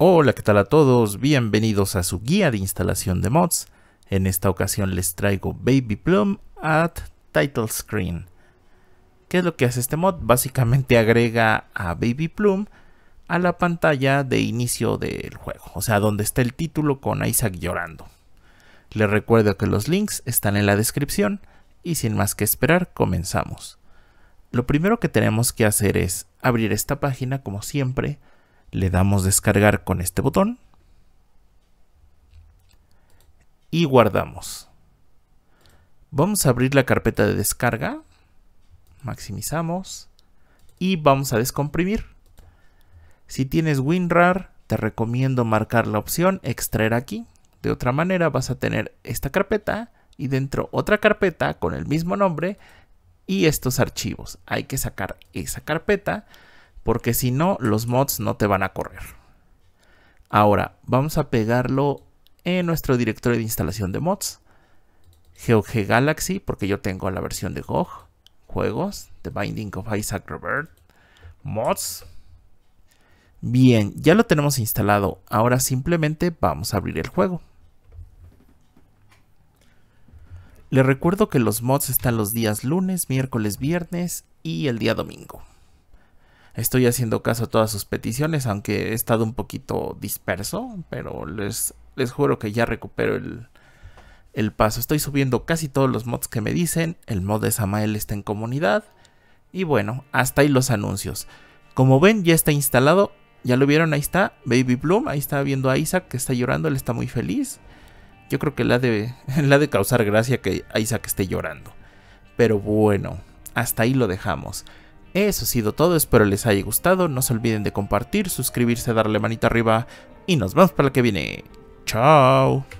Hola, ¿qué tal a todos? Bienvenidos a su guía de instalación de mods. En esta ocasión les traigo Baby Plum at Title Screen. ¿Qué es lo que hace este mod? Básicamente agrega a Baby Plum a la pantalla de inicio del juego, o sea, donde está el título con Isaac llorando. Les recuerdo que los links están en la descripción y sin más que esperar, comenzamos. Lo primero que tenemos que hacer es abrir esta página como siempre le damos descargar con este botón y guardamos. Vamos a abrir la carpeta de descarga, maximizamos y vamos a descomprimir. Si tienes WinRAR, te recomiendo marcar la opción extraer aquí. De otra manera vas a tener esta carpeta y dentro otra carpeta con el mismo nombre y estos archivos. Hay que sacar esa carpeta porque si no los mods no te van a correr. Ahora vamos a pegarlo en nuestro directorio de instalación de mods. GOG Galaxy, porque yo tengo la versión de GOG, juegos, The Binding of Isaac Robert, mods. Bien, ya lo tenemos instalado. Ahora simplemente vamos a abrir el juego. Les recuerdo que los mods están los días lunes, miércoles, viernes y el día domingo. Estoy haciendo caso a todas sus peticiones, aunque he estado un poquito disperso, pero les, les juro que ya recupero el, el paso. Estoy subiendo casi todos los mods que me dicen. El mod de Samael está en comunidad. Y bueno, hasta ahí los anuncios. Como ven, ya está instalado. Ya lo vieron, ahí está. Baby Bloom, ahí está viendo a Isaac que está llorando, él está muy feliz. Yo creo que la de, de causar gracia que Isaac esté llorando. Pero bueno, hasta ahí lo dejamos. Eso ha sido todo, espero les haya gustado, no se olviden de compartir, suscribirse, darle manita arriba y nos vemos para el que viene. Chao.